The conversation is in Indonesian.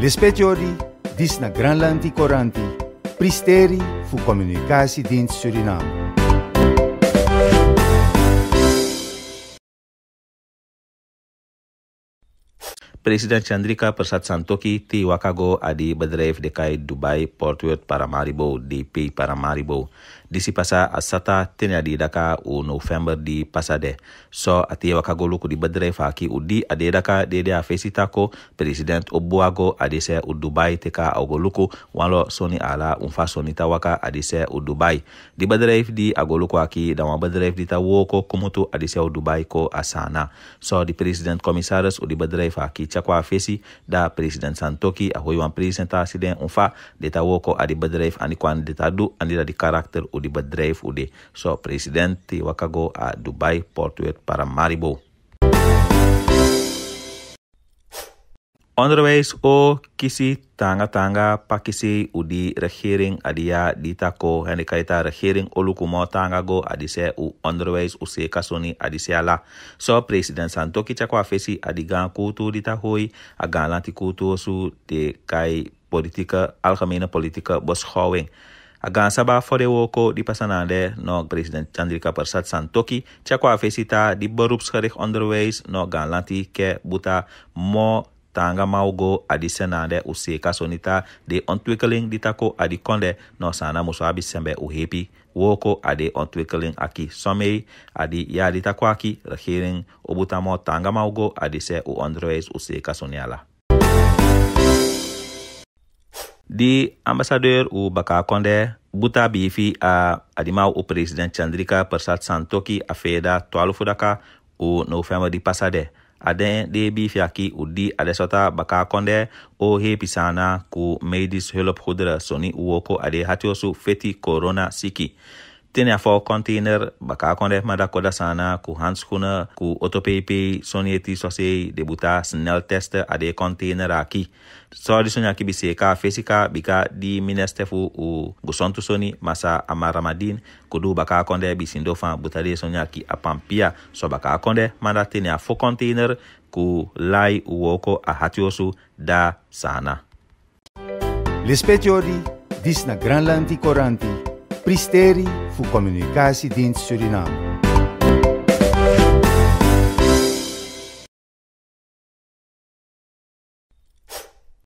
Lispetiori, dis na Koranti Coranti, pristeri fu communicatiedienst Suriname. Presiden Chandrika Persat Santoki ti Wakago adi bedrev dekai Dubai Portworth Paramaribo DP Paramaribo. Disi pasa asata tini adi daka u November di pasade. So ati Wakago luku di badrev haki udi adi daka dede afesita ko Presiden Obuago adi se u Dubai teka agoluku walo soni ala unfa soni tawaka adi se u Dubai. Di bedrev di agoluku luku haki dan bedrev di tawoko kumutu adi se u Dubai ko asana. So di Presiden Komisaris u di badrev haki seko a fesi da president san toki a hoi wan presiden ta siden un fa de ta woko a di bedrijf ani kwan de ta du ani da di karakter u di bedrijf u de so president ti wakago a dubai portuet para maribo Onderwijs o oh, kisi tanga tanga pakisi di regering adia ditako hene kaita regering olukumo tanga go adise u onderwijs u se kasoni adise ala. So president Santoki chakwa fesi adigan kutu ditahoi agalanti kutu su de kai politieke, algemene bos beschouwing. Agan saba fode woko di pasanande no president Chandrika Persat Santoki chakwa fesita di beroepsgericht onderwijs no ganlanti ke buta mo tanga maugo adi senande u seka sonita de ontwikkeling ditako adi konde no sana muso abi sembe u hepi woko adi ontwikkeling aki somei adi ya ditako aki rehiring obutamo tanga maugo adi se u onderwijs u seka di ambassadeur u baka konde buta bifi a adimau u president Chandrika Persat Santoki afeda 12 daka u november di pasade aden de bi fiaki udi adesota baka konde o hepi sana ku meidis hulpgoederen soni uwoko ade hatiosu feti corona siki a afo container baka konde da koda sana ku hans kuna ku Sony sonieti sose debuta snel test ade container aki di sonya ki bise ka fesika bika di minister fu u gusontu soni masa amaramadin kudu baka konde bisindo fan de soni aki apampia so baka konde tene a afo container ku lai uoko a hatiosu da sana Rispettiori, dis na Granlanti Coranti, Pristeri fu comunicatie din Suriname.